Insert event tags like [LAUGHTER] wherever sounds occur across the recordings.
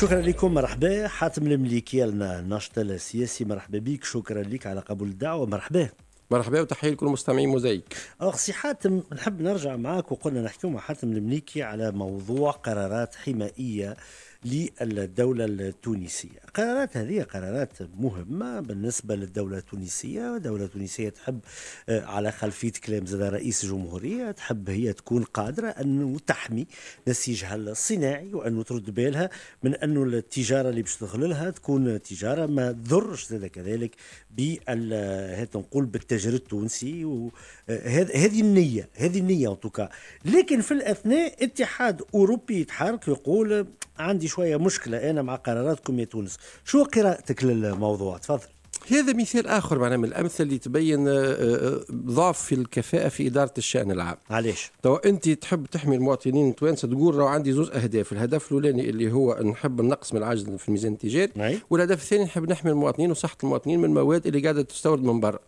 شكرا لكم مرحبا حاتم المليكي الناشط السياسي مرحبا بك شكرا لك على قبول الدعوه مرحبا مرحبا وتحيه لكل المستمعين موزايك. اخ سي حاتم نحب نرجع معك وقلنا نحكي مع حاتم المليكي على موضوع قرارات حمائيه للدولة التونسية قرارات هذه قرارات مهمة بالنسبة للدولة التونسية الدولة التونسية تحب آه، على خلفية كلام زاد رئيس الجمهورية تحب هي تكون قادرة أنه تحمي نسيجها الصناعي وأنه ترد بالها من أنه التجارة اللي باش تدخل لها تكون تجارة ما تضرش زاد كذلك بال آه، نقول بالتاجر التونسي هذه النية هذه النية انتوكا لكن في الأثناء اتحاد أوروبي يتحرك يقول عندي شوية مشكلة أنا مع قراراتكم يا تونس شو قراءتك للموضوع تفضل هذا مثال اخر معناها من الامثله اللي تبين آه، آه، ضعف في الكفاءه في اداره الشان العام. علاش؟ تو انت تحب تحمي المواطنين التوانسه تقول راه عندي زوج اهداف، الهدف الاولاني اللي هو نحب النقص من العجز في الميزان التجاري، نعم. والهدف الثاني نحب نحمي المواطنين وصحه المواطنين من المواد اللي قاعده تستورد من برا.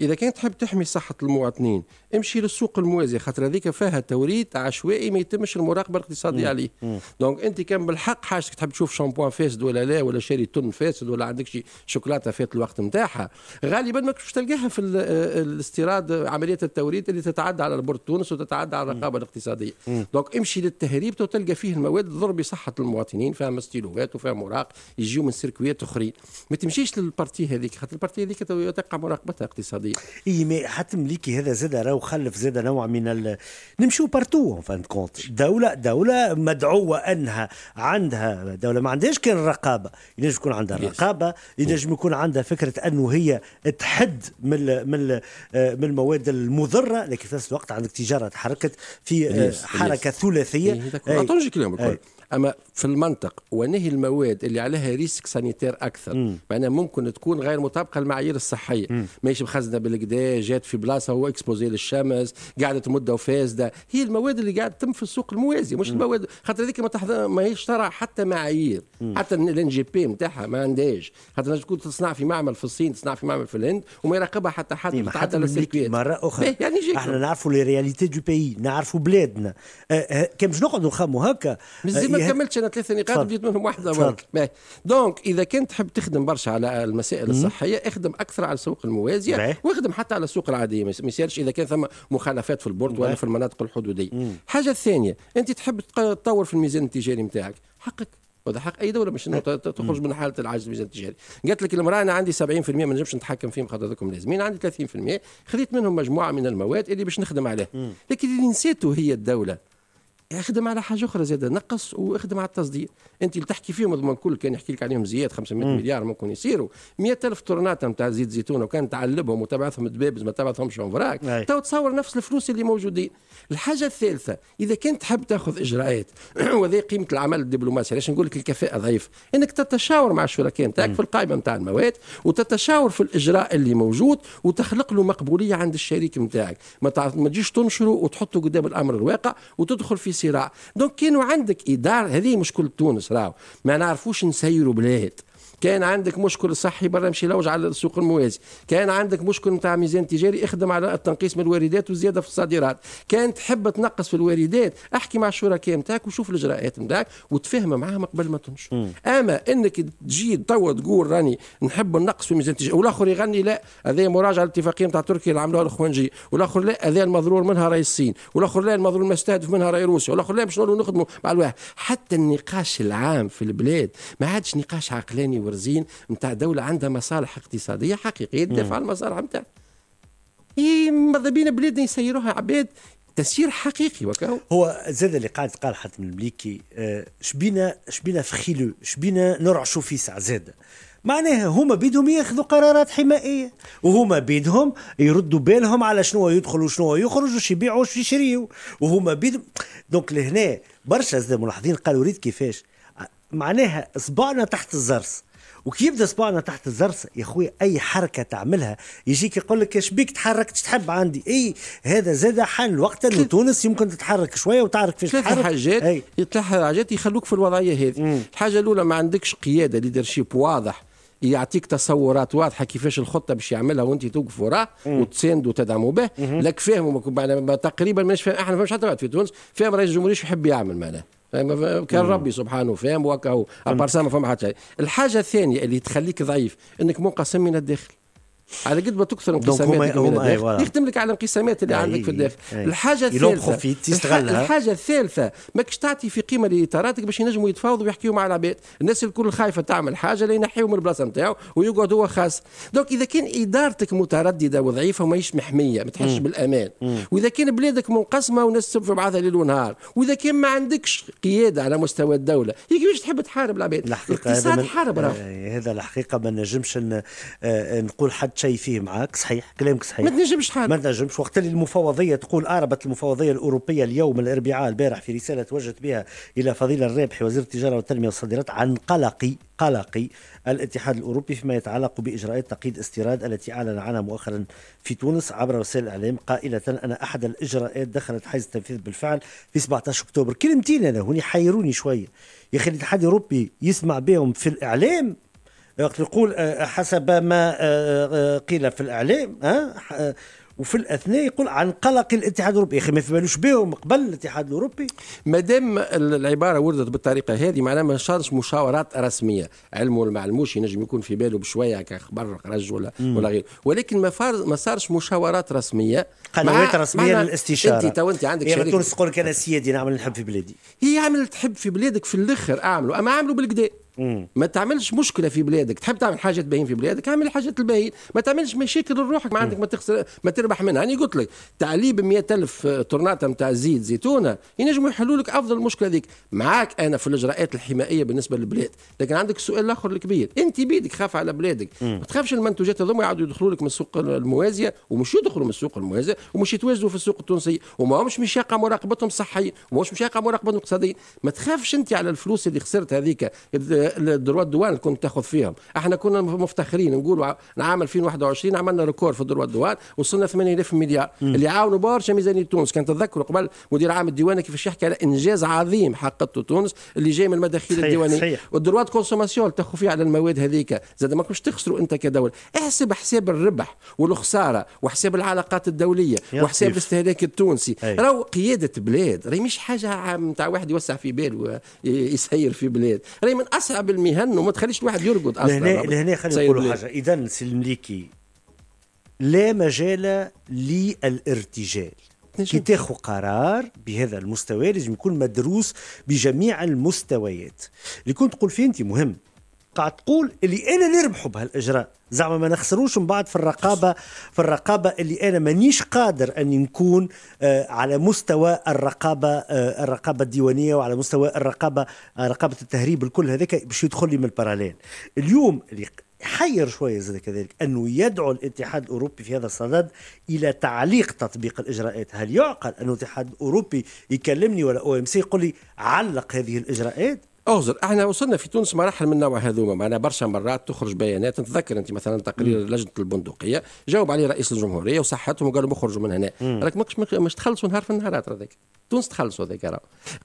اذا كان تحب تحمي صحه المواطنين، امشي للسوق الموازي خاطر هذيك فيها توريد عشوائي ما يتمش المراقبه الاقتصاديه عليه. دونك انت كان بالحق حاجتك تحب تشوف شامبوان فاسد ولا لا ولا شاري تون فاسد ولا عندك شي شوكولاته فات الوقت الوقت نتاعها غالبا ما كنتش تلقاها في آه، الاستيراد عمليه التوريد اللي تتعدى على البورد تونس وتتعدى على الرقابه الاقتصاديه دونك امشي للتهريب تلقى فيه المواد تضر بصحه المواطنين فيها مستيلوات وفيها مراق يجيو من سيركويات اخرين ما تمشيش للبارتي هذيك خاطر البارتي هذيك تقع مراقبتها اقتصاديه اي حتى مليكي هذا زاد راهو خلف زاد نوع من ال... نمشيو بارتو فان كونت دوله دوله مدعوه انها عندها دوله ما عندهاش كان الرقابه ينجم يكون عندها رقابه ينجم يكون عندها فكره فكره انه هي تحد من من آه، من المواد المضره لكن في نفس الوقت عندك تجاره تحركت في آه، حركه ثلاثيه ايه. إيه. إيه. اما في المنطق ونهي المواد اللي عليها ريسك سانيتير اكثر معناها ممكن تكون غير مطابقه للمعايير الصحيه ماهيش مخزنه بالكدا جات في بلاصه هو اكسبوزي للشمس قعدت مده وفاسده هي المواد اللي قاعده تم في السوق الموازي مش مم. المواد خاطر هذيك ما تحضر ماهيش ترى حتى معايير مم. حتى الان جي بي نتاعها ما عندهاش خاطر تكون تصنع في معمل في الصين تصنع في معمل في الهند وما يراقبها حتى حد إيه، حتى للسيركويت مره اخرى إيه، يعني احنا نعرفوا لي رياليتي دو بي نعرفوا بلادنا أه, أه، كان باش نقعدوا نخموا هكا مازال أه، ما كملتش عندنا ثلاثة نقاط بديت منهم واحدة دونك إذا كنت تحب تخدم برشا على المسائل الصحية اخدم أكثر على السوق الموازية واخدم حتى على السوق العادية ما يسالش إذا كان ثم مخالفات في البورد ولا في المناطق الحدودية الحاجة الثانية أنت تحب تطور في الميزان التجاري نتاعك حقك وهذا حق اي دوله مش انه تخرج من حاله العجز الميزان التجاري قالت لك المراه انا عندي 70% ما نجمش نتحكم فيهم خاطر هذوكم لازمين عندي 30% خذيت منهم مجموعه من المواد اللي باش نخدم عليها لكن اللي نسيته هي الدوله اخدم يعني على حاجه اخرى زاده نقص واخدم على التصدير انت اللي تحكي فيهم هذوما الكل كان يحكي لك عليهم زياد 500 مم. مليار ممكن يصيروا 100000 تورنات نتاع زيت زيتون وكان تعلبهم وتبعثهم دبابز ما تبعثهمش اونفراك تو تصور نفس الفلوس اللي موجودين الحاجه الثالثه اذا كنت تحب تاخذ اجراءات [CLEARS THROAT] وذي قيمه العمل الدبلوماسي علاش نقول لك الكفاءه ضعيف انك تتشاور مع الشركاء نتاعك في القائمه نتاع المواد وتتشاور في الاجراء اللي موجود وتخلق له مقبوليه عند الشريك نتاعك ما تجيش تنشره وتحطه قدام الامر الواقع وتدخل في الصراع دونك كانوا عندك إدارة هذه مشكلة تونس راهو ما نعرفوش نسيروا بلاد كان عندك مشكل صحي برا مشي لوج على السوق الموازي كان عندك مشكل نتاع ميزان تجاري اخدم على التنقيص من الواردات والزياده في الصادرات كان تحب تنقص في الواردات احكي مع الشركاء نتاعك وشوف الاجراءات نتاعك وتفهم معاهم قبل ما تنشر اما انك تجي توا تقول راني نحب ننقص في ميزان تجاري والاخر يغني لا هذا مراجعه الاتفاقيه نتاع تركيا اللي عملوها الخوانجي والاخر لا هذا المضرور منها راي الصين والاخر لا المضرور المستهدف منها راي روسيا والاخر لا باش نخدموا مع الواحد حتى النقاش العام في البلاد ما عادش نقاش عقلاني البرزين نتاع دولة عندها مصالح اقتصادية حقيقية تدافع عن المصالح نتاعها ماذا بينا بلادنا يسيروها عباد تسيير حقيقي وكهو هو زاد اللي قاعد قال حتى من البليكي آه، شبينا شبينا فخيلو شبينا نرعشوا في ساعة زاده معناها هما بيدهم ياخذوا قرارات حمائيه وهما بيدهم يردوا بالهم على شنو يدخل وشنو يخرج وش يبيعوا وش يشريوا وهما بيدهم دونك لهنا برشا زاد ملاحظين قالوا ريت كيفاش معناها اصبعنا تحت الزرس وكي يبدا صباعنا تحت الزرسة يا خويا اي حركه تعملها يجيك يقول لك اش بيك تحركت تحب عندي اي هذا زاد الوقت وقتا لتونس يمكن تتحرك شويه وتعرف كيفاش تحرك حاجات ثلاث حاجات يخلوك في الوضعيه هذه الحاجه الاولى ما عندكش قياده ليدرشيب واضح يعطيك تصورات واضحه كيفاش الخطه باش يعملها وانت توقف وراه وتساند وتدعموا به لك فاهم تقريبا ماناش فاهم احنا ما فاهمش حتى في تونس فاهم رئيس الجمهوريه شو يحب يعمل معناها كان ربي سبحانه فاهم وكهو ابار ما فما حتى الحاجه الثانيه اللي تخليك ضعيف انك منقسم من الداخل على قد ما تكثر انقساماتك من الداخل يخدم لك على الانقسامات اللي عندك في الداخل الحاجه الثالثه الحاجه الثالثه ماكش تعطي في قيمه لاطاراتك باش ينجموا يتفاوضوا ويحكيوا مع العباد الناس الكل خايفه تعمل حاجه لا ينحيهم من البلاصه نتاعو ويقعد هو خاص دونك اذا كان ادارتك متردده وضعيفه وماهيش محميه ما تحسش بالامان واذا كان بلادك منقسمه والناس تسب في بعضها ليل ونهار واذا كان ما عندكش قياده على مستوى الدوله هي كيفاش تحب تحارب العباد الاقتصاد حارب آه، هذا الحقيقه ما نجمش آه، نقول حد شيء فيه معك صحيح كلامك صحيح ما تنجمش حال ما تنجمش وقت اللي المفوضيه تقول اربت المفوضيه الاوروبيه اليوم الاربعاء البارح في رساله توجهت بها الى فضيله الرابح وزير التجاره والتنميه والصادرات عن قلقي قلقي الاتحاد الاوروبي فيما يتعلق باجراءات تقييد استيراد التي اعلن عنها مؤخرا في تونس عبر وسائل الاعلام قائله ان احد الاجراءات دخلت حيز التنفيذ بالفعل في 17 اكتوبر كلمتين انا هوني حيروني شويه يا اخي الاتحاد الاوروبي يسمع بهم في الاعلام يقول آه، آه، حسب ما آه، قيل في الاعلام وفي الاثناء يقول عن قلق الاتحاد الاوروبي اخي ما في بالوش بهم قبل الاتحاد الاوروبي ما دام العباره وردت بالطريقه هذه معناها ما صارش مشاورات رسميه علمه ما علموش ينجم يكون في باله بشويه كخبر خرج ولا مم. ولا غير ولكن ما فار ما صارش مشاورات رسميه قنوات رسميه للاستشاره انت تو انت عندك يعني تونس تقول لك انا سيادي نعمل نحب في بلادي هي عملت تحب في بلادك في الاخر اعمله اما اعمله بالكدا ما تعملش مشكله في بلادك تحب تعمل حاجه تبين في بلادك اعمل حاجة تبين ما تعملش مشاكل لروحك ما عندك ما تخسر ما تربح منها انا يعني قلت لك تعليب ب ألف آه، طرناطه نتاع زيت زيتونه ينجموا يحلوا لك افضل مشكله ذيك معاك انا في الاجراءات الحمائيه بالنسبه للبلاد لكن عندك سؤال اخر الكبير انت بيدك خاف على بلادك ما تخافش المنتوجات هذوما يعاودوا يدخلوا لك من السوق الموازيه ومش يدخلوا من السوق الموازيه ومش يتواجدوا في السوق التونسي وما همش مشاقه مراقبتهم صحيه مش يقعوا مراقبتهم اقتصاديه ما تخافش انت على الفلوس اللي خسرت هذيك الدروا الدوان كنت تاخذ فيهم احنا كنا مفتخرين نقولوا عام 2021 عملنا ريكورد في الدروا الدوان وصلنا 8000 مليار م. اللي عاونوا برشا ميزانيه تونس كان تذكروا قبل مدير عام الديوان كيفاش يحكي على انجاز عظيم حققته تونس اللي جاي من المداخيل الديوانيه والدروا كونسوماسيون تاخذ فيه على المواد هذيك زاد ما كنتش تخسروا انت كدوله احسب حساب الربح والخساره وحساب العلاقات الدوليه وحساب الاستهلاك التونسي راهو قياده بلاد راهي مش حاجه نتاع واحد يوسع في باله يسير في بلاد راهي من اسهل اصعب المهن وما تخليش الواحد يرقد اصلا لهنا لهنا خلينا نقولوا حاجه اذا سي المليكي لا مجال للارتجال كي تاخذ قرار بهذا المستوى لازم يكون مدروس بجميع المستويات اللي كنت تقول فيه انت مهم قاعد تقول اللي انا نربحه بهالاجراء زعما ما نخسروش من بعد في الرقابه في الرقابه اللي انا مانيش قادر اني نكون آه، على مستوى الرقابه آه، الرقابه الديوانيه وعلى مستوى الرقابه آه، رقابه التهريب الكل هذاك باش يدخل لي من الباراليل اليوم اللي حير شويه زاد كذلك انه يدعو الاتحاد الاوروبي في هذا الصدد الى تعليق تطبيق الاجراءات، هل يعقل ان الاتحاد الاوروبي يكلمني ولا او ام سي يقول لي علق هذه الاجراءات؟ اغزر احنا وصلنا في تونس مراحل من النوع هذوما معنا برشا مرات تخرج بيانات نتذكر انت مثلا تقرير لجنه البندقيه جاوب عليه رئيس الجمهوريه وصحتهم وقالوا اخرجوا من هنا راك ماكش مش تخلصوا نهار في النهارات هذاك تونس تخلصوا هذاك راه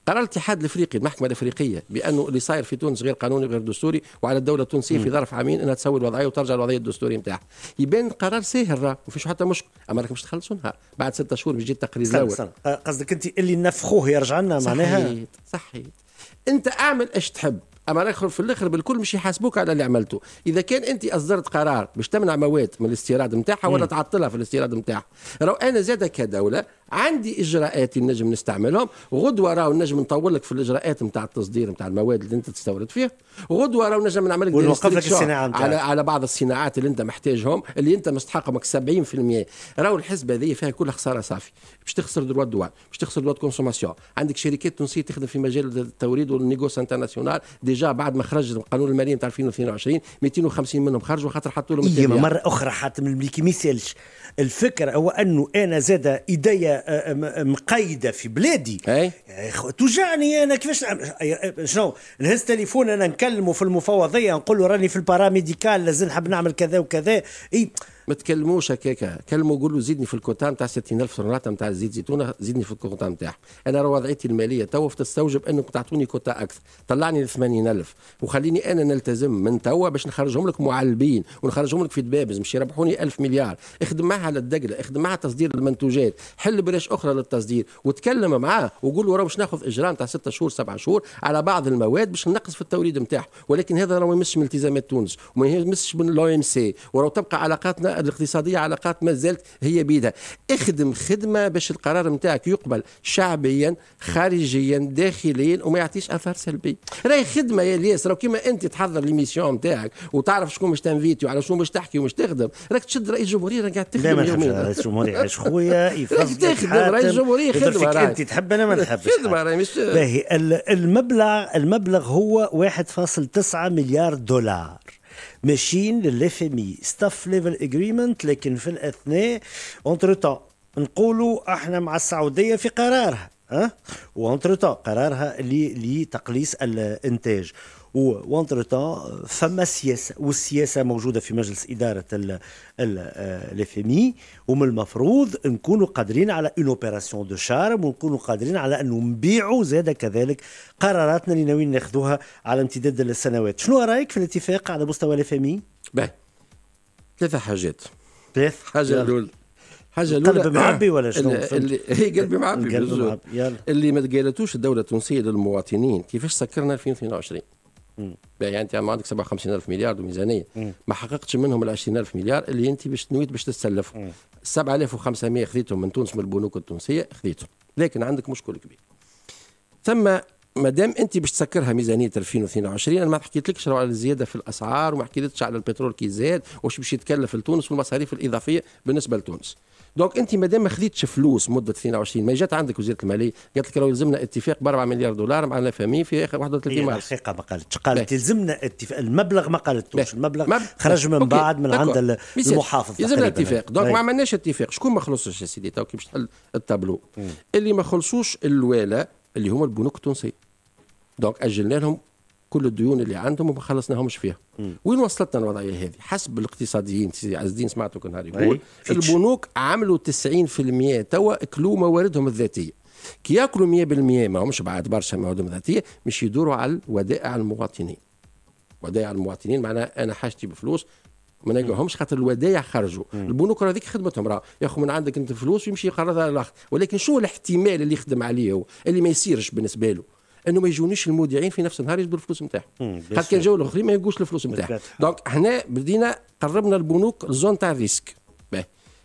قرار الاتحاد الافريقي المحكمه الافريقيه بانه اللي صاير في تونس غير قانوني وغير دستوري وعلى الدوله التونسيه في ظرف عامين انها تسوي الوضعيه وترجع الوضعيه الدستوريه نتاعها يبان قرار ساهر راه ما فيش حتى مشكل اما راك مش تخلصوا نهار بعد ستة شهور بيجي التقرير الاول آه، قصدك انت اللي نفخوه يرجع لنا معناها صحيت انت اعمل ايش تحب اما الاخر في الاخر بالكل مش يحاسبوك على اللي عملته اذا كان انت اصدرت قرار باش تمنع مواد من الاستيراد نتاعها ولا تعطلها في الاستيراد نتاعها راهو انا زاد كدوله عندي اجراءات نجم نستعملهم غدوه راهو نجم نطول لك في الاجراءات نتاع التصدير نتاع المواد اللي انت تستورد فيها غدوه راهو نجم نعمل لك لك الصناعه على على بعض الصناعات اللي انت محتاجهم اللي انت مستحقمك 70% راهو الحسبه هذه فيها كل خساره صافي باش تخسر دروا الدواء باش تخسر دروا كونسوماسيون عندك شركات تونسيه تخدم في مجال التوريد والنيغوس انترناسيونال ديجا بعد ما خرج القانون المالي نتاع 2022 250 منهم خرجوا خاطر حطوا لهم مره اخرى حاتم المليكي ما يسالش الفكره هو انه انا زاد ايديا مقيده في بلادي توجعني انا كيفاش نعم؟ شنو نهز تليفون انا نكلمه في المفوضيه نقول له راني في الباراميديكال لازم نحب نعمل كذا وكذا اي ما تكلموش هكاك كلموا قولوا زيدني في الكوتا نتاع 60000 سنراته نتاع زيت زيتونه زيدني في الكوتا نتاعهم انا راه وضعيتي الماليه تو تستوجب انكم تعطوني كوتا اكثر طلعني ل 80000 وخليني انا نلتزم من توا باش نخرجهم لك معلبين ونخرجهم لك في دبابز مش يربحوني 1000 مليار اخدم معها على الدقله اخدم معها تصدير المنتوجات حل بريش اخرى للتصدير وتكلم معاه وقول له راه باش ناخذ اجراء نتاع 6 شهور 7 شهور على بعض المواد باش ننقص في التوريد نتاعهم ولكن هذا راه ما يمسش من التزامات تونس وما يمسش من الاو ام سي وراه تبقى علاقاتنا الاقتصاديه علاقات ما زالت هي بيدها اخدم خدمه باش القرار نتاعك يقبل شعبيا خارجيا داخليا وما يعطيش اثار سلبي راهي خدمه يا الياس راهو كيما انت تحضر ليميسيون نتاعك وتعرف شكون باش تنفيتي وعلى شنو باش تحكي ومش تخدم راك تشد رئيس جمهوريه راك قاعد تخدم لا ما رئيس جمهوريه عايش [LAUGHS] خويا يفضل تخدم رئيس الجمهورية خدمه انت تحب انا ما نحبش خدمه راهي مش باهي المبلغ المبلغ هو 1.9 مليار دولار ماشيين للاف ام اي ستاف ليفل اجريمنت لكن في الاثناء اونتر تون نقولوا احنا مع السعوديه في قرارها أه؟ وانتر قرارها لتقليص الانتاج وانترتا فما سياسه والسياسه موجوده في مجلس اداره الافمي آه، ومن المفروض نكونوا قادرين على اون اوبيراسيون دو شارم ونكونوا قادرين على انه نبيعوا زاد كذلك قراراتنا اللي ناويين ناخذوها على امتداد السنوات شنو رايك في الاتفاق على مستوى الافمي باهي ثلاثه حاجات ثلاث حاجه الاولى حاجه الاولى قلبي معبي ولا شنو اللي إيه، هي قلبي معبي اللي ما قالتوش الدوله التونسيه للمواطنين كيفاش سكرنا 2022 يعني انت عندك 57 الف مليار ميزانيه ما حققتش منهم ال 20 الف مليار اللي انت باش نويت باش تستلفهم 7500 خذيتهم من تونس من البنوك التونسيه خذيتهم لكن عندك مشكل كبير ثم مادام انت باش تسكرها ميزانيه 2022 انا ما حكيتلكش على الزياده في الاسعار وما حكيتش على البترول كي زاد واش باش يتكلف لتونس والمصاريف الاضافيه بالنسبه لتونس دونك انت ما دام ما خذيتش فلوس مده 22 ما جات عندك وزاره الماليه قالت لك راه يلزمنا اتفاق ب 4 مليار دولار مع الافامي في اخر 31 مارس الحقيقه ما قالتش قالت يلزمنا اتفاق المبلغ ما قالتوش المبلغ ما خرج من أوكي. بعد من عند المحافظ يلزمنا اتفاق دونك ما عملناش اتفاق شكون ما خلصش يا سيدي تو كي باش تحل التابلو اللي ما خلصوش الواله اللي هما البنوك التونسيه دونك اجلنا لهم كل الديون اللي عندهم وما خلصناهمش فيها وين وصلتنا الوضعيه هذه حسب الاقتصاديين سيدي عز الدين سمعته نهار يقول البنوك عملوا 90% توا اكلوا مواردهم الذاتيه كي ياكلوا 100% ما همش بعد برشا مواردهم الذاتيه مش يدوروا على الودائع المواطنين ودائع المواطنين معناها انا حاجتي بفلوس ما نلقاهمش خاطر الودايع خرجوا البنوك هذيك خدمتهم راه ياخذ من عندك انت فلوس ويمشي يقرضها الاخر ولكن شو الاحتمال اللي يخدم عليه هو اللي ما يصيرش بالنسبه له انه ما يجونيش المودعين في نفس النهار يجبدوا الفلوس نتاعهم خاطر كان جاو الاخرين ما يلقوش الفلوس نتاعهم دونك هنا بدينا قربنا البنوك لزون تاع ريسك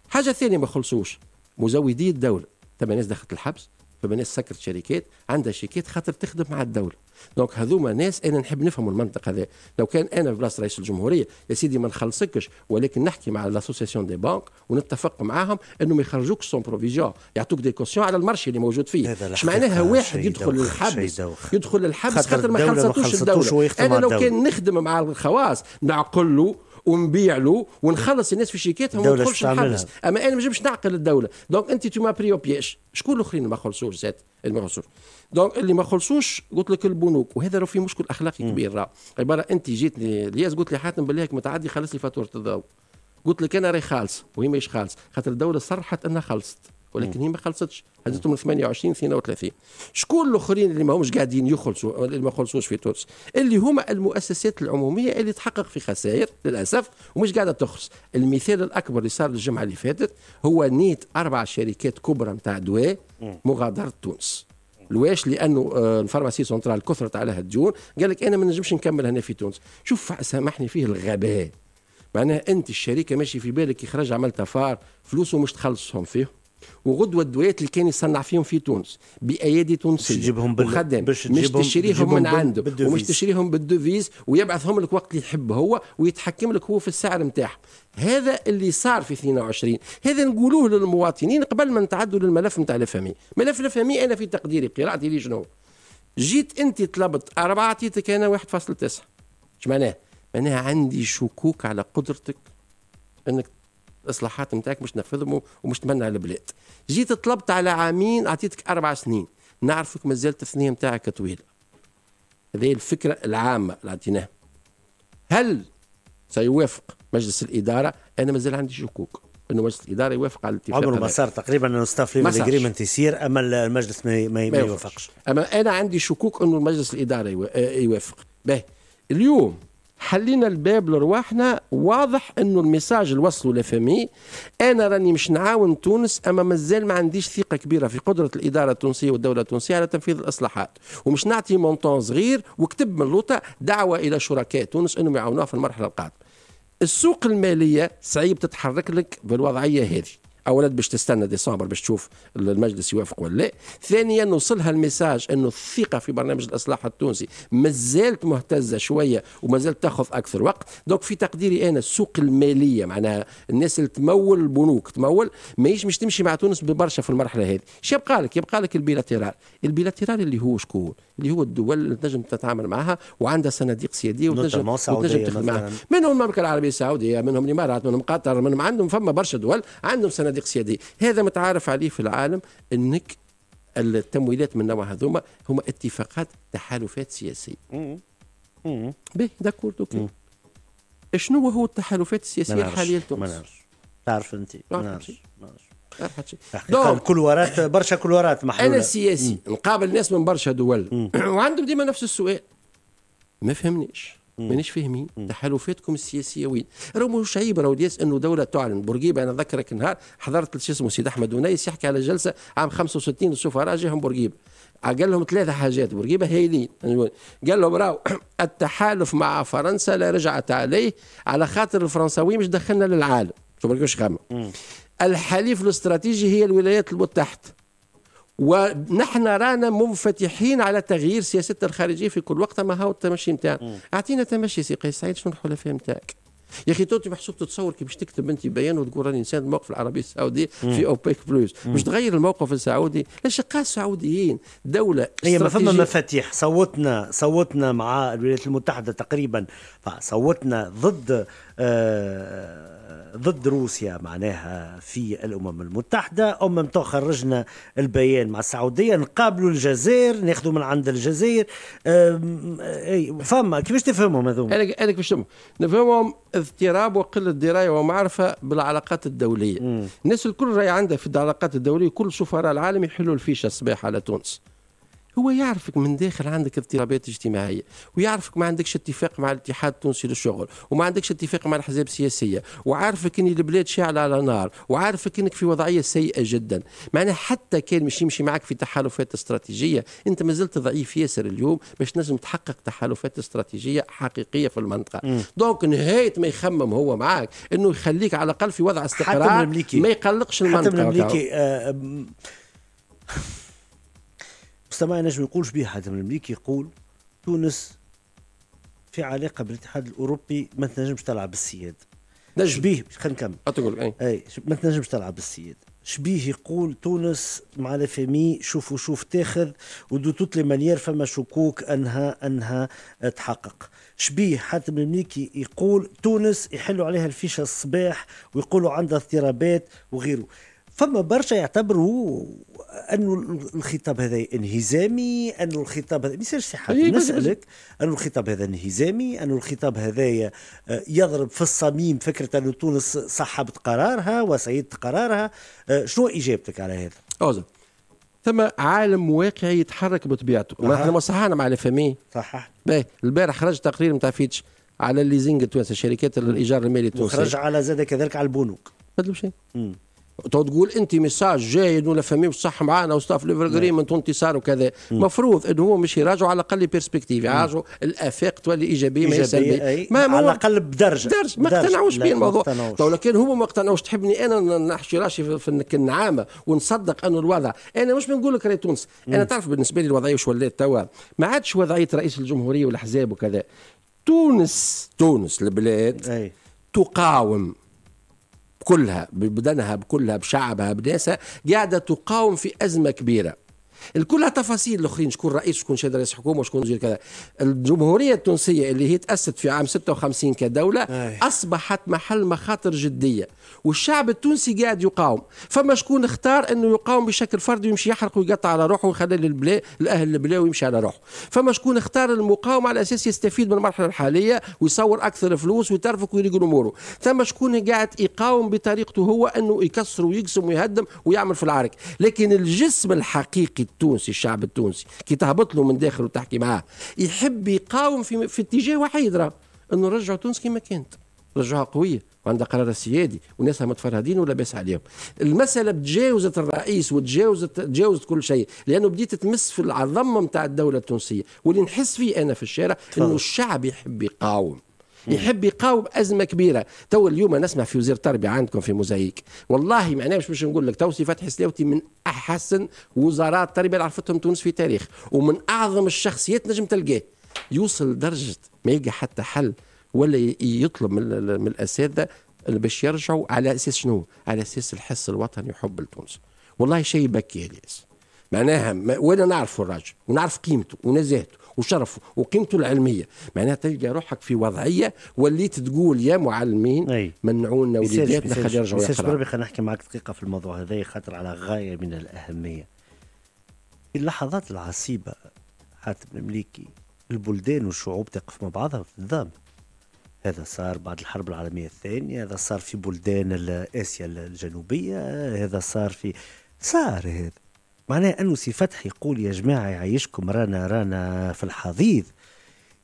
حاجه ثانيه ما خلصوش مزودي الدوله تما ناس دخلت الحبس فما ناس سكرت شركات عندها شركات خاطر تخدم مع الدوله دونك هذوما ناس انا نحب نفهم المنطق هذا لو كان انا في بلاصه رئيس الجمهوريه يا سيدي ما نخلصكش ولكن نحكي مع لاسوسيسيون دي بانك ونتفق معاهم انه ما سون بروفيجيون يعطوك دي كوسيون على المارشي اللي موجود فيه مش معناها واحد يدخل للحبس يدخل للحبس خاطر ما خلصتوش الدوله انا لو كان نخدم مع الخواص نعقل له ونبيع له ونخلص الناس في شيكاتهم وما ندخلش نحبس اما انا ما نجمش نعقل الدوله دونك انت تو ما بريو بياش شكون الاخرين ما خلصوش زاد اللي ما خلصوش دونك اللي ما خلصوش قلت لك البنوك وهذا راه في مشكل اخلاقي كبير راه عباره انت جيتني الياس قلت لي حاتم بالله متعدي خلص لي فاتوره الضوء قلت لك انا راهي خالصه وهي ماهيش خالصه خاطر الدوله صرحت انها خلصت ولكن هي ما خلصتش هزتهم 28 32 شكون الاخرين اللي ماهمش قاعدين يخلصوا اللي ما خلصوش في تونس اللي هما المؤسسات العموميه اللي تحقق في خسائر للاسف ومش قاعده تخلص المثال الاكبر اللي صار الجمعه اللي فاتت هو نيه اربع شركات كبرى نتاع دواء مغادره تونس لواش لانه آه، الفارماسي سنترال كثرت عليها الديون قال لك انا ما نجمش نكمل هنا في تونس شوف سامحني فيه الغباء معناها انت الشركه ماشي في بالك يخرج عملت فار فلوسه مش تخلصهم فيه وغدوه الدويات اللي كان يصنع فيهم في تونس بايادي تونسيه تجيبهم بال... وخدم باش مش تشريهم من عنده بالدوفيز. ومش تشريهم بالدوفيز ويبعثهم لك وقت اللي يحب هو ويتحكم لك هو في السعر نتاعهم هذا اللي صار في 22 هذا نقولوه للمواطنين قبل ما نتعدوا للملف نتاع الافهمي ملف الافهمي انا في تقديري قراءتي لي شنو جيت انت طلبت أربعة عطيتك انا 1.9 اش معناه معناها عندي شكوك على قدرتك انك الاصلاحات نتاعك مش تنفذهم ومش تمنع البلاد جيت طلبت على عامين اعطيتك اربع سنين نعرفك مازالت الثنيه نتاعك طويله هذه الفكره العامه اللي عطيناها هل سيوافق مجلس الاداره انا مازال عندي شكوك انه مجلس الاداره يوافق على الاتفاق عمره ما صار تقريبا انه ستاف ليفل اجريمنت يصير اما المجلس ما, ما, ما يوافقش اما انا عندي شكوك انه مجلس الاداره آه، يوافق باهي اليوم حلينا الباب لرواحنا واضح انه الميساج اللي وصلوا لفمي انا راني مش نعاون تونس اما مازال ما عنديش ثقه كبيره في قدره الاداره التونسيه والدوله التونسيه على تنفيذ الاصلاحات ومش نعطي مونطون صغير وكتب من لوطا دعوه الى شركاء تونس انهم يعاونوها في المرحله القادمه السوق الماليه صعيب تتحرك لك بالوضعيه هذه اولا باش تستنى ديسمبر باش تشوف المجلس يوافق ولا لا ثانيا وصلها الميساج انه الثقه في برنامج الاصلاح التونسي مازالت مهتزه شويه ومازالت تاخذ اكثر وقت دونك في تقديري انا السوق الماليه معناها الناس اللي تمول البنوك تمول ماهيش مش تمشي مع تونس ببرشا في المرحله هذه شو يبقى لك يبقى لك البيلاتيرال البيلاتيرال اللي هو شكون اللي هو الدول اللي تنجم تتعامل معها وعندها صناديق سياديه وتنجم وتنجم تخدم معها منهم المملكه العربيه السعوديه منهم الامارات منهم قطر منهم عندهم فما برشا دول عندهم صناديق صناديق سياديه هذا متعارف عليه في العالم انك التمويلات من نوع هذوما هما اتفاقات تحالفات سياسيه به داكور دوكي شنو هو التحالفات السياسيه الحاليه لتونس؟ ما نعرفش تعرف انت ما نعرفش ما نعرفش دونك كل ورات برشا كل ورات محلولة. انا سياسي نقابل ناس من برشا دول [CLEARS THROAT] وعندهم ديما نفس السؤال ما فهمنيش مانيش فاهمين تحالفاتكم السياسيه وين راه مش عيب راهو الياس انه دوله تعلن بورقيبه انا ذكرك نهار حضرت شو اسمه سيد احمد ونيس يحكي على جلسه عام 65 السفراء جاهم بورقيبه قال لهم ثلاثة حاجات بورقيبة هايلين قال لهم راهو [CLEARS THROAT] التحالف مع فرنسا لا رجعت عليه على خاطر الفرنساوي مش دخلنا للعالم شو بركوش الحليف الاستراتيجي هي الولايات المتحدة ونحن رانا منفتحين على تغيير سياستنا الخارجيه في كل وقت ما هو التمشي نتاعنا اعطينا تمشي سي قيس سعيد شنو الحلفاء نتاعك يا اخي تو محسوب تتصور كي باش تكتب انت بيان وتقول راني انسان الموقف العربي السعودي في اوبيك بلوس باش تغير الموقف السعودي الاشقاء السعوديين دوله هي ما فما مفاتيح صوتنا صوتنا مع الولايات المتحده تقريبا صوتنا ضد آه، ضد روسيا معناها في الامم المتحده امم تو خرجنا البيان مع السعوديه نقابلوا الجزائر ناخذوا من عند الجزائر فما كيفاش تفهمهم هذوما انا انا كيفاش نفهمهم اضطراب وقله درايه ومعرفه بالعلاقات الدوليه الناس الكل راهي عندها في العلاقات الدوليه كل سفراء العالم يحلوا الفيشه الصباح على تونس هو يعرفك من داخل عندك اضطرابات اجتماعيه ويعرفك ما عندكش اتفاق مع الاتحاد التونسي للشغل وما عندكش اتفاق مع الاحزاب السياسيه وعارفك ان البلاد شاعله على نار وعارفك انك في وضعيه سيئه جدا معنى حتى كان مش يمشي معك في تحالفات استراتيجيه انت ما زلت ضعيف ياسر اليوم باش نجم تحقق تحالفات استراتيجيه حقيقيه في المنطقه دونك نهايه ما يخمم هو معك انه يخليك على الاقل في وضع استقرار ما يقلقش المنطقه حتى بصح نجم ينجم يقولش بها حد من يقول تونس في علاقه بالاتحاد الاوروبي ما تنجمش تلعب بالسياد نجم شبيه خلينا نكمل أي. اي ما تنجمش تلعب بالسياد شبيه يقول تونس مع لافامي شوف وشوف تاخذ ودو توت لي مانيير فما شكوك انها انها تحقق شبيه حاتم المليكي يقول تونس يحلوا عليها الفيشه الصباح ويقولوا عندها اضطرابات وغيره فما برشا يعتبروا انه الخطاب هذا انهزامي انه الخطاب هذا ما يصيرش حاجه إيه، نسالك انه الخطاب هذا انهزامي انه الخطاب هذا آه، يضرب في الصميم فكره انه تونس صحبت قرارها وسيدت قرارها آه، شنو اجابتك على هذا؟ أوزن. ثم عالم واقعي يتحرك بطبيعته احنا صحانا مع الفمي صحح باهي البارح خرج تقرير نتاع فيتش على الليزينغ التونسي شركات الايجار المالي التونسي خرج على زاد كذلك على البنوك بدل شيء تو تقول انت ميساج جيد ولا فهمي صح معانا وستاف ليفر اجريمنت نعم. وانتصار وكذا مفروض انه هو مش يراجعوا على الاقل بيرسبكتيف يراجعوا الافاق تولي ايجابيه ما سلبيه ما على الاقل بدرجه بدرجه ما اقتنعوش به الموضوع تو لكن هما ما اقتنعوش تحبني انا نحشي راسي في النعامه ونصدق انه الوضع انا مش بنقول لك راي تونس انا تعرف بالنسبه لي الوضعيه وش ولات توا ما عادش وضعيه رئيس الجمهوريه والاحزاب وكذا تونس تونس البلاد أي. تقاوم بكلها ببدنها بكلها بشعبها بناسها قاعدة تقاوم في أزمة كبيرة كلها تفاصيل الاخرين شكون رئيس شكون شاد رئيس حكومه وشكون وزير كذا الجمهوريه التونسيه اللي هي تاسست في عام 56 كدوله أي. اصبحت محل مخاطر جديه والشعب التونسي قاعد يقاوم فما شكون اختار انه يقاوم بشكل فردي ويمشي يحرق ويقطع على روحه ويخلي للبلا الاهل البلا ويمشي على روحه فما شكون اختار المقاومه على اساس يستفيد من المرحله الحاليه ويصور اكثر فلوس ويترفك ويرقل اموره ثم شكون قاعد يقاوم بطريقته هو انه يكسر ويقسم ويهدم ويعمل في العرك لكن الجسم الحقيقي التونسي الشعب التونسي كي تهبط له من داخل وتحكي معاه يحب يقاوم في, في اتجاه وحيد راه انه نرجعوا تونس كما كانت رجعها قويه وعندها قرار سيادي وناسها متفرهدين ولا باس عليهم المساله تجاوزت الرئيس وتجاوزت تجاوزت كل شيء لانه بديت تمس في العظمه نتاع الدوله التونسيه واللي نحس فيه انا في الشارع انه الشعب يحب يقاوم يحب يقاوم ازمه كبيره تو اليوم نسمع في وزير التربيه عندكم في موزايك والله مش باش نقول لك توصي فتحي سلاوتي من احسن وزراء التربيه اللي عرفتهم تونس في تاريخ ومن اعظم الشخصيات نجم تلقاه يوصل لدرجه ما يلقى حتى حل ولا يطلب من الاساتذه باش يرجعوا على اساس شنو؟ على اساس الحس الوطني وحب لتونس. والله شيء يبكي الياس. معناها وانا نعرف الراجل ونعرف قيمته ونزاهته وشرفه وقيمته العلميه معناها تلقى روحك في وضعيه وليت تقول يا معلمين منعونا وليداتنا خلي يرجعوا يقراوا خلينا نحكي معك دقيقه في الموضوع هذا خاطر على غايه من الاهميه في اللحظات العصيبه حاتم المليكي البلدان والشعوب تقف مع بعضها في الضام هذا صار بعد الحرب العالمية الثانية هذا صار في بلدان آسيا الجنوبية هذا صار في صار هذا معناها أنه سي فتحي يقول يا جماعة يعيشكم رانا رانا في الحضيض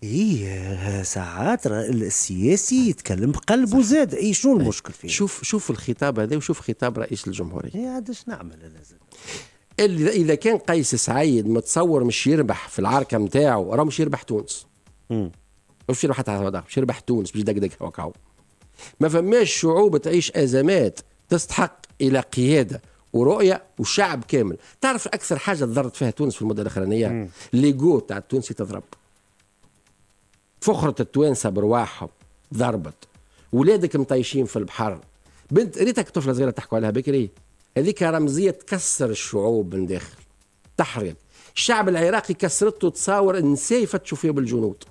ايه ساعات السياسي آه. يتكلم بقلبه زاد اي شنو آه. المشكل فيه شوف شوف الخطاب هذا وشوف خطاب رئيس الجمهوريه ايه عادش نعمل انا زاد اذا كان قيس سعيد متصور مش يربح في العركه نتاعو راه مش يربح تونس امم مش يربح حتى مش يربح تونس باش يدقدق وكاو ما فماش شعوب تعيش ازمات تستحق الى قياده ورؤيه وشعب كامل تعرف اكثر حاجه تضرت فيها تونس في المده الاخرانيه ليجو تاع التونسي تضرب فخره التوانسه برواحهم ضربت ولادك مطيشين في البحر بنت ريتك طفله صغيره تحكوا عليها بكري هذيك رمزيه تكسر الشعوب من داخل تحرق الشعب العراقي كسرته تصاور النساء يفتشوا فيه بالجنود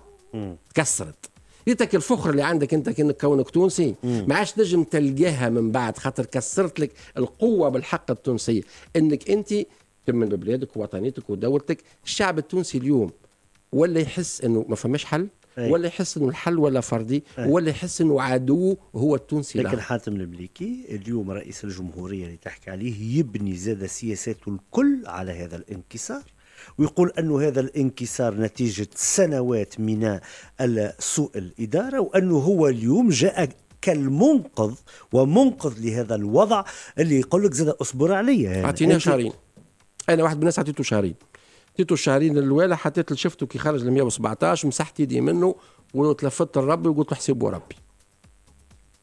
تكسرت ديتك الفخر اللي عندك انت كنك كونك تونسي ما عادش تنجم تلقاها من بعد خاطر كسرت لك القوه بالحق التونسيه انك انت تمن ببلادك ووطنيتك ودولتك الشعب التونسي اليوم ولا يحس انه ما فماش حل أيه. ولا يحس انه الحل ولا فردي أيه. ولا يحس انه عدو هو التونسي لكن له. حاتم المليكي اليوم رئيس الجمهوريه اللي تحكي عليه يبني زاد سياساته الكل على هذا الانكسار ويقول أن هذا الانكسار نتيجة سنوات من سوء الإدارة وأنه هو اليوم جاء كالمنقذ ومنقذ لهذا الوضع اللي يقول لك زاد اصبر عليا يعني اعطيناه شهرين انا واحد من الناس اعطيته شهرين اعطيته الشهرين الاولى حطيت شفته كي خرج ل 117 مسحت يدي منه وتلفت لربي وقلت له حسيبه ربي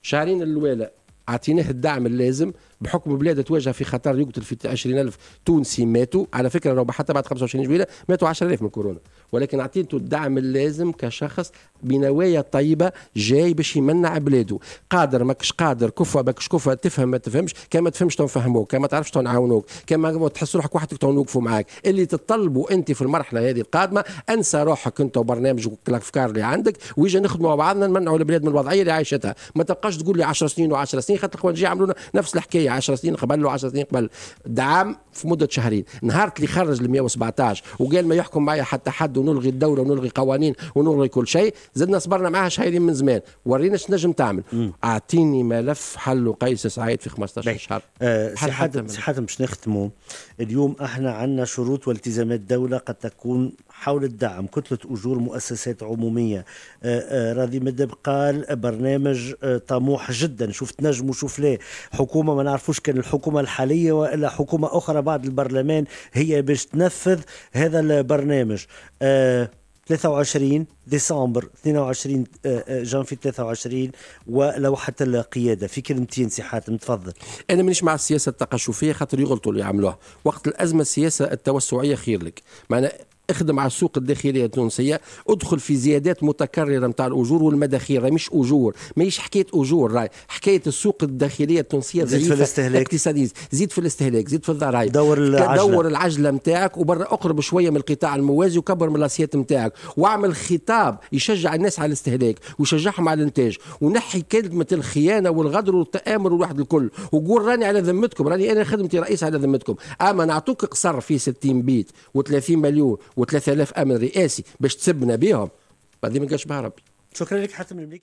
شهرين الاولى اعطيناه الدعم اللازم بحكم بلاد تواجه في خطر يقتل في 20000 تونسي ماتوا على فكره لو حتى بعد 25 جويله ماتوا 10000 من كورونا ولكن اعطيته الدعم اللازم كشخص بنوايا طيبه جاي باش يمنع بلاده قادر ماكش قادر كفوه ماكش كفوه تفهم ما تفهمش كما تفهمش تنفهموك كما تعرفش تنعاونوك كما تحس روحك وحدك تنوقفوا معاك اللي تطلبوا انت في المرحله هذه القادمه انسى روحك انت وبرنامجك الافكار اللي عندك ويجي نخدموا مع بعضنا نمنعوا البلاد من الوضعيه اللي عايشتها ما تبقاش تقول لي 10 سنين و10 سنين خاطر الخوانجي عملونا نفس الحكايه 10 سنين قبل له 10 سنين قبل دعم في مده شهرين نهار اللي خرج ال 117 وقال ما يحكم معايا حتى حد ونلغي الدوله ونلغي قوانين ونلغي كل شيء زدنا صبرنا معاها شهرين من زمان ورينا نجم تعمل م. اعطيني ملف حل قيس سعيد في 15 شهر أه سي حاتم سي حاتم باش نختموا اليوم احنا عندنا شروط والتزامات دوله قد تكون حول الدعم كتله اجور مؤسسات عموميه آه، آه، راضي مدب قال برنامج آه، طموح جدا شوف تنجم وشوف ليه حكومه ما نعرفوش كان الحكومة الحالية وإلا حكومة أخرى بعد البرلمان هي باش تنفذ هذا البرنامج آه 23 ديسمبر 22 آه، آه، جانفي 23 ولوحة القيادة في كلمتين سي حاتم تفضل أنا مانيش مع السياسة التقشفية خاطر يغلطوا اللي يعملوها وقت الأزمة السياسة التوسعية خير لك معناها اخدم على السوق الداخليه التونسيه ادخل في زيادات متكرره نتاع الاجور والمداخيل مش اجور ماهيش حكايه اجور راي حكايه السوق الداخليه التونسيه زيد في الاستهلاك اقتصادي زيد في الاستهلاك زيد في الضرائب دور العجله دور العجله نتاعك وبرا اقرب شويه من القطاع الموازي وكبر من الاسيات نتاعك واعمل خطاب يشجع الناس على الاستهلاك ويشجعهم على الانتاج ونحي كلمه الخيانه والغدر والتامر والواحد الكل وقول راني على ذمتكم راني انا خدمتي رئيس على ذمتكم اما نعطوك قصر فيه 60 بيت و30 مليون و3000 امن رئاسي باش تسبنا بهم هذه ما كاش بها ربي شكرا لك حاتم المليكي